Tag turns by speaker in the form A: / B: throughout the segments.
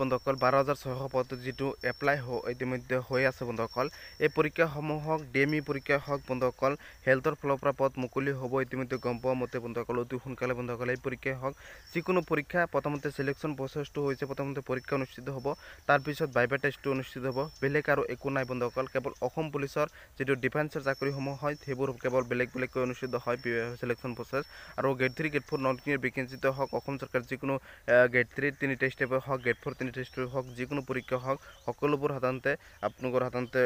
A: বন্ধুসকল বাৰ হাজাৰ ছয়শ পদত যিটো এপ্লাই ইতিমধ্যে হৈ আছে বন্ধুসকল এই পৰীক্ষাসমূহ হওক ডি এম ই e পৰীক্ষা হওক বন্ধুসকল হেল্থৰ ফালৰ পৰা পদ মুকলি হ'ব ইতিমধ্যে গম পোৱা মতে বন্ধুসকল অতি সোনকালে বন্ধুসকল এই পৰীক্ষাই হওক যিকোনো পৰীক্ষা প্ৰথমতে ছিলেকশ্যন প্ৰচেছটো হৈছে প্ৰথমতে পৰীক্ষা অনুষ্ঠিত হ'ব তাৰপিছত বাইবা টেষ্টটো অনুষ্ঠিত হ'ব বেলেগ আৰু একো নাই বন্ধুসকল কেৱল অসম পুলিচৰ যিটো ডিফেন্সৰ চাকৰিসমূহ হয় সেইবোৰ কেৱল বেলেগ বেলেগকৈ অনুষ্ঠিত হয় ছিলেকশ্যন প্ৰচেছ আৰু grade three grade four non clear বিকেঞ্চিত হওক অসম চৰকাৰ যিকোনো গ্ৰেড থ্ৰী তিনিটা ষ্টেপেই হওক গ্ৰেড ফ'ৰ ইউনিট টেষ্টৰ হওক যিকোনো পৰীক্ষা হওক সকলোবোৰ সাধাৰণতে আপোনালোকৰ সাধাৰণতে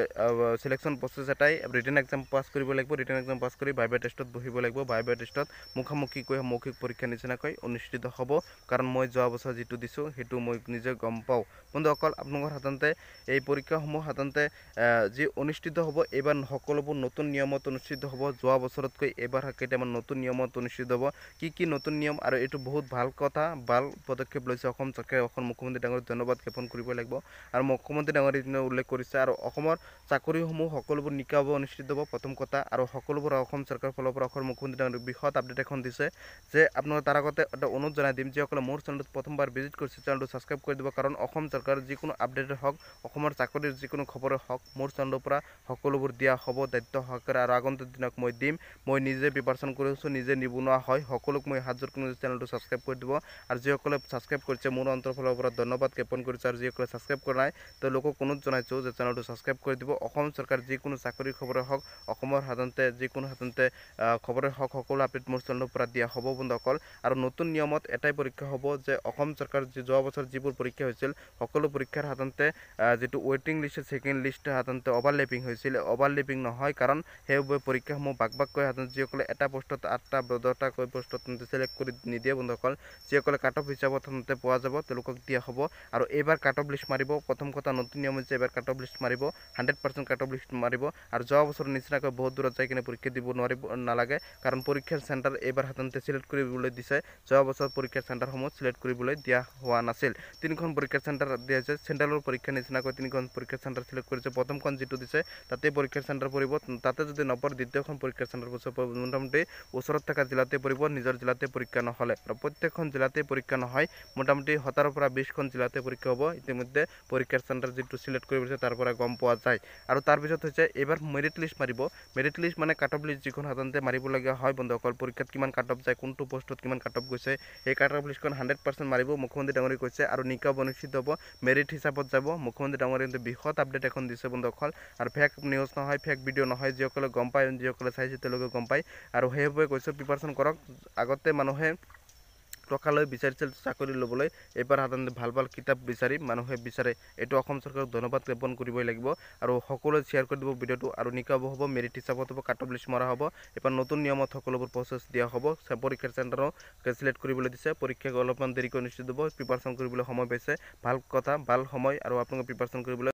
A: চিলেকশ্যন প্ৰচেছ এটাই ৰিটাৰ্ণ এক্সাম পাছ কৰিব লাগিব ৰিটাৰ্ণ এক্সাম পাছ কৰি ভাইবা টেষ্টত বহিব লাগিব ভাইবা টেষ্টত মুখামুখিকৈ মৌখিক পৰীক্ষাৰ নিচিনাকৈ অনুষ্ঠিত হ'ব কাৰণ মই যোৱা বছৰ যিটো দিছোঁ সেইটো মই নিজে গম পাওঁ বন্ধু অকল আপোনালোকৰ সাধাৰণতে এই পৰীক্ষাসমূহ সাধাৰণতে যি অনুষ্ঠিত হ'ব এইবাৰ সকলোবোৰ নতুন নিয়মত অনুষ্ঠিত হ'ব যোৱা বছৰতকৈ এইবাৰ কেইটামান নতুন নিয়মত অনুষ্ঠিত হ'ব কি কি নতুন নিয়ম আৰু এইটো বহুত ভাল কথা ভাল পদক্ষেপ লৈছে অসম চৰকাৰে অসম মুখ্যমন্ত্ৰী ডাঙৰ ধন্যবাদ জ্ঞাপন কৰিব লাগিব আৰু মুখ্যমন্ত্ৰী ডাঙৰীয়া উল্লেখ কৰিছে আৰু অসমৰ চাকৰিসমূহ সকলোবোৰ নিকা হ'ব অনুষ্ঠিত হ'ব প্ৰথম কথা আৰু সকলোবোৰ অসম চৰকাৰৰ ফালৰ পৰা অসমৰ মুখ্যমন্ত্ৰী ডাঙৰীয়া বৃহৎ আপডেট এখন দিছে যে আপোনালোকে তাৰ আগতে এটা অনুৰোধ জনাই দিম যিসকলে মোৰ চেনেলটো প্ৰথমবাৰ ভিজিট কৰিছে চেনেলটো ছাবস্ক্ৰাইব কৰি দিব কাৰণ অসম চৰকাৰৰ যিকোনো আপডেটেই হওক অসমৰ চাকৰিৰ যিকোনো খবৰে হওক মোৰ চেনেলৰ পৰা সকলোবোৰ দিয়া হ'ব দায়িত্ব সহকাৰে আৰু আগন্তুক দিনক মই দিম মই নিজে প্ৰিপাৰেশ্যন কৰি আছোঁ নিজে নিবনুৱা হয় সকলোক মই হাত যোৰ কৰি চেনেলটো ছাবস্ক্ৰাইব কৰি দিব আৰু যিসকলে ছাবস্ক্ৰাইব কৰিছে মোৰ অন্তৰ ফালৰ পৰা ধন্যবাদ উদযাপন কৰিছোঁ আৰু যিসকলে ছাবস্ক্ৰাইব কৰা নাই তেওঁলোকক অনুৰোধ জনাইছোঁ যে চেনেলটো ছাবস্ক্ৰাইব কৰি দিব অসম চৰকাৰ যিকোনো চাকৰিৰ খবৰে হওক অসমৰ সাধাৰণতে যিকোনো সাধাৰণতে খবৰে হওক সকলো আপডেট মোৰ চেনেলৰ পৰা দিয়া হ'ব বন্ধ অকল আৰু নতুন নিয়মত এটাই পৰীক্ষা হ'ব যে অসম চৰকাৰ যি যোৱা বছৰ যিবোৰ পৰীক্ষা হৈছিল সকলো পৰীক্ষাৰ সাধাৰণতে যিটো ৱেইটিং লিষ্ট ছেকেণ্ড লিষ্ট সাধাৰণতে অভাৰলেপিং হৈছিল অভাৰলেপিং নহয় কাৰণ সেইবাবে পৰীক্ষাসমূহ বাক বাককৈ সাধাৰণতে যিসকলে এটা পষ্টত আঠটা দহটাকৈ পষ্টত ছিলেক্ট কৰি নিদিয়ে বন্ধুসকল যিসকলে কাট অফ হিচাপত সাধাৰণতে পোৱা যাব তেওঁলোকক দিয়া হ'ব আৰু এইবাৰ কাট অফ লিষ্ট মাৰিব প্ৰথম কথা নতুন নিয়ম হৈছে এইবাৰ কাট অফ লিষ্ট মাৰিব hundred percent cut off list মাৰিব আৰু যোৱা বছৰৰ নিচিনাকৈ বহুত দূৰত যাই কিনে পৰীক্ষা দিব নোৱাৰিব নালাগে কাৰণ পৰীক্ষাৰ চেণ্টাৰ এইবাৰ সাধাৰণতে ছিলেক্ট কৰিবলৈ দিছে যোৱা বছৰ পৰীক্ষাৰ চেণ্টাৰসমূহ ছিলেক্ট কৰিবলৈ দিয়া হোৱা নাছিল তিনিখন পৰীক্ষাৰ চেণ্টাৰ দিয়া হৈছে চেণ্ট্ৰেলৰ পৰীক্ষা নিচিনাকৈ তিনিখন পৰীক্ষাৰ চেণ্টাৰ ছিলেক্ট কৰিছে প্ৰথমখন যিটো দিছে তাতে পৰীক্ষাৰ চেণ্টাৰ পৰিব তাতে যদি নপৰে দ্বিতীয়খন পৰীক্ষাৰ চেণ্টাৰ মোটামুটি ওচৰত থকা জিলাতে পৰিব নিজৰ জিলাতে পৰীক্ষা নহ'লে প্ৰত্যেকখন জিলাতে পৰীক্ষা নহয় মোটামুটি সতাৰৰ পৰা বিছখন জিলাতে স্বাস্থ্য পরীক্ষা হব ইতিমধ্যে পরীক্ষার সেন্টার যে সিলেক্ট করে বলছে তারপরে গম পাওয়া যায় আর তারপর হচ্ছে এবার মেরিট লিস্ট মারিব মেরিট লিস্ট মানে কাট অফ লিস্ট যখন সাধারণত মারিবলগা হয় বন্ধুসকল পরীক্ষাত কিমান কাট অফ যায় কোনটো পোস্টত কিমান কাট অফ গৈছে এই কাট অফ লিষ্টখন হান্ড্রেড পার্সেন্ট মারিব মুখ্যমন্ত্রী ডাঙরি কৈছে আর নিকা অনুষ্ঠিত হব মেরিট হিসাবত যাব মুখ্যমন্ত্রী ডাঙরি কিন্তু বৃহৎ আপডেট এখন দিছে বন্ধুসকল আর ফেক নিউজ নহয় ফেক ভিডিও নহয় যখন গম পায় যখন চাইছে গম পায় আর সেইভাবে কৈছে প্রিপারেশন করক আগতে মানুহে টকা লৈ বিচাৰিছিল চাকৰি ল'বলৈ এইবাৰ সাধাৰণতে ভাল ভাল কিতাপ বিচাৰি মানুহে বিচাৰে এইটো অসম চৰকাৰক ধন্যবাদ জ্ঞাপন কৰিবই লাগিব আৰু সকলোৱে শ্বেয়াৰ কৰি দিব ভিডিঅ'টো আৰু নিকাব হ'ব মেৰিট হিচাপত হ'ব কাট অফ লিষ্ট মৰা হ'ব এইবাৰ নতুন নিয়মত সকলোবোৰ প্ৰচেছ দিয়া হ'ব পৰীক্ষাৰ চেণ্টাৰো কেঞ্চিলেট কৰিবলৈ দিছে পৰীক্ষাক অলপমান দেৰিকৈ অনুষ্ঠিত হ'ব প্ৰিপাৰেশ্যন কৰিবলৈ সময় পাইছে ভাল কথা ভাল সময় আৰু আপোনালোকে প্ৰিপাৰেশ্যন কৰিবলৈ